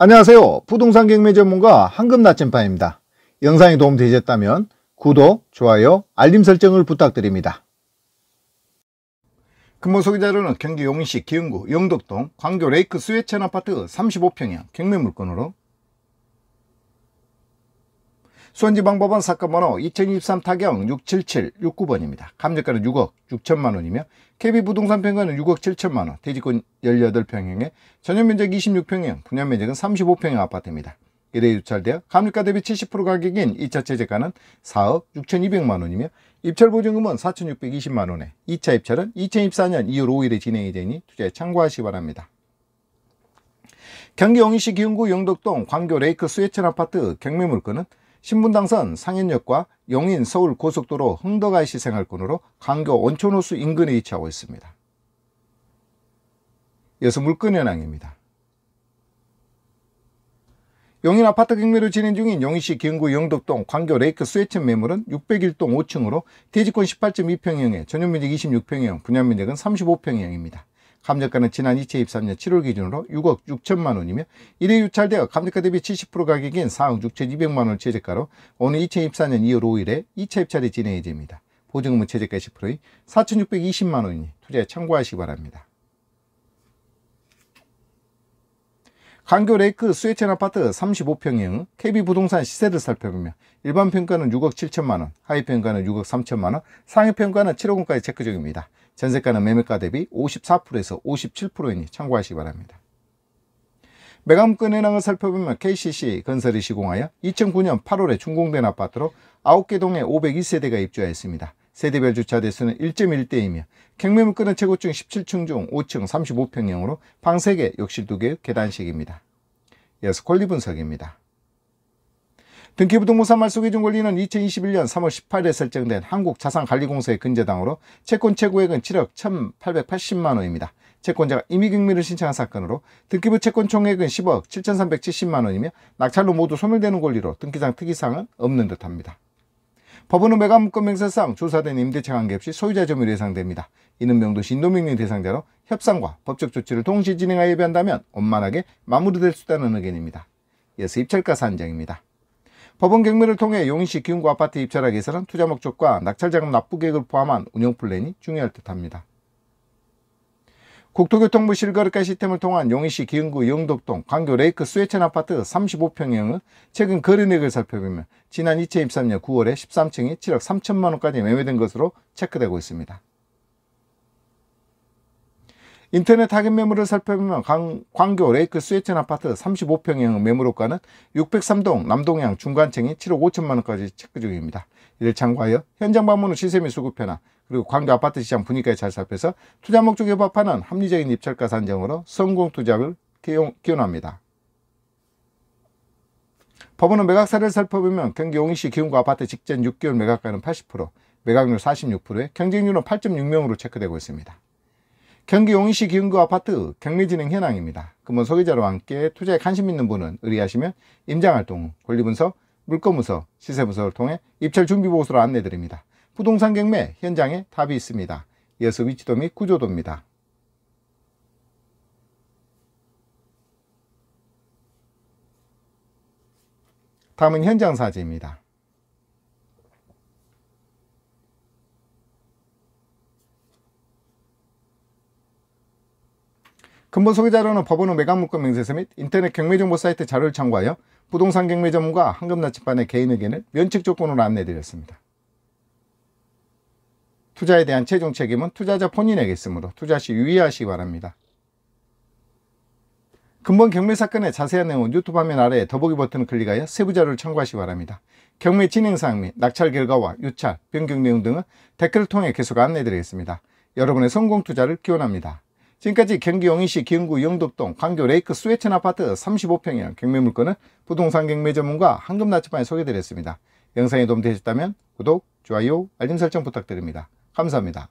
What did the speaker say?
안녕하세요. 부동산 경매 전문가 황금 나침반입니다. 영상이 도움되셨다면 구독, 좋아요, 알림 설정을 부탁드립니다. 금무 소개자료는 경기 용인시 기흥구 영덕동 광교 레이크 스웨천 아파트 35평형 경매 물건으로 수원지방법원 사건번호 2023 타경 67769번입니다. 감정가는 6억 6천만원이며 KB부동산 평가는 6억 7천만원, 대지권 18평형에 전용면적 26평형, 분양면적은 35평형 아파트입니다. 1회 유찰되어 감정가 대비 70% 가격인 2차 체제가는 4억 6,200만원이며 입찰보증금은 4,620만원에 2차 입찰은 2024년 2월 5일에 진행이 되니 투자에 참고하시기 바랍니다. 경기 용인시 기흥구 영덕동 광교 레이크 스웨천 아파트 경매물건은 신분당선 상인역과 용인 서울 고속도로 흥덕아이시 생활권으로 강교 온천호수 인근에 위치하고 있습니다. 이서 물건현황입니다. 용인 아파트 경매로 진행 중인 용인시 경구 영덕동 광교 레이크 스웨천 매물은 601동 5층으로 대지권 18.2평형에 전용면적 26평형, 분양면적은 35평형입니다. 감정가는 지난 2023년 7월 기준으로 6억 6천만 원이며 1회 유찰되어 감정가 대비 70% 가격인 4억 6천 2백만 원을 최저가로 오늘 2024년 2월 5일에 2차 입찰이 진행이 됩니다. 보증금은 최저가 10%인 4,620만 원이니 투자에 참고하시기 바랍니다. 한교 레이크 스웨첸 아파트 35평형 KB 부동산 시세를 살펴보면 일반 평가는 6억 7천만원, 하위 평가는 6억 3천만원, 상위 평가는 7억 원까지 체크적입니다. 전세가는 매매가 대비 54%에서 57%이니 참고하시기 바랍니다. 매감권 현황을 살펴보면 KCC 건설이 시공하여 2009년 8월에 준공된 아파트로 9개 동에 502세대가 입주하였습니다. 세대별 주차 대수는 1.1대이며 객매물 끄은 최고층 17층 중 5층 35평형으로 방 3개, 욕실 2개, 계단식입니다. 이어서 권리 분석입니다. 등기부등본사 말소기준 권리는 2021년 3월 18일에 설정된 한국자산관리공사의 근저당으로 채권 최고액은 7억 1880만원입니다. 채권자가 임의경매를 신청한 사건으로 등기부 채권 총액은 10억 7370만원이며 낙찰로 모두 소멸되는 권리로 등기상 특이사항은 없는 듯합니다. 법원은 매각금행사상 문 조사된 임대차 관계없이 소유자 점유로 예상됩니다. 이는 명도신도명령 대상자로 협상과 법적 조치를 동시 진행하여 예비한다면 원만하게 마무리될 수 있다는 의견입니다. 이어서 입찰가 사안장입니다. 법원 경매를 통해 용인시 기흥구 아파트 입찰하기 위해서는 투자 목적과 낙찰자금 납부 계획을 포함한 운영 플랜이 중요할 듯합니다. 국토교통부 실거래가 시스템을 통한 용인시 기흥구 영덕동 광교 레이크 스웨천 아파트 35평형은 최근 거래액을 살펴보면 지난 2023년 9월에 13층이 7억 3천만원까지 매매된 것으로 체크되고 있습니다. 인터넷 타객 매물을 살펴보면 광, 교 레이크 스웨천 아파트 35평형 매물호가는 603동 남동향 중간층이 7억 5천만원까지 체크 중입니다. 이를 참고하여 현장 방문 후시세및 수급 변화 그리고 광주 아파트 시장 분위기에 잘 살펴서 투자 목적에 부합하는 합리적인 입찰가 산정으로 성공 투자를 기원합니다. 법원은 매각사를 살펴보면 경기 용인시 기흥구 아파트 직전 6개월 매각가는 80%, 매각률 46%에 경쟁률은 8.6명으로 체크되고 있습니다. 경기 용인시 기흥구 아파트 경매진행 현황입니다. 금번 소개자와 함께 투자에 관심 있는 분은 의뢰하시면 임장활동, 권리분석, 물건문서, 시세문서를 통해 입찰 준비 보고서를 안내드립니다. 부동산 경매 현장에 답이 있습니다. 이어서 위치도 및 구조도입니다. 다음은 현장 사진입니다. 근본 소개자료는 법원의 매각물건 명세서 및 인터넷 경매정보 사이트 자료를 참고하여 부동산 경매 전문가 황금나침반의 개인 의견을 면책 조건으로 안내드렸습니다. 투자에 대한 최종 책임은 투자자 본인에게 있으므로 투자 시 유의하시기 바랍니다. 금번 경매 사건의 자세한 내용은 유튜브 화면 아래 더보기 버튼을 클릭하여 세부 자료를 참고하시기 바랍니다. 경매 진행사항 및 낙찰 결과와 유찰, 변경 내용 등은 댓글을 통해 계속 안내드리겠습니다. 여러분의 성공 투자를 기원합니다. 지금까지 경기 용인시 경구 영덕동 광교 레이크 스웨천 아파트 35평형 경매물건은 부동산 경매 전문가 한금나치반에 소개드렸습니다. 영상이 도움되셨다면 구독, 좋아요, 알림 설정 부탁드립니다. 감사합니다.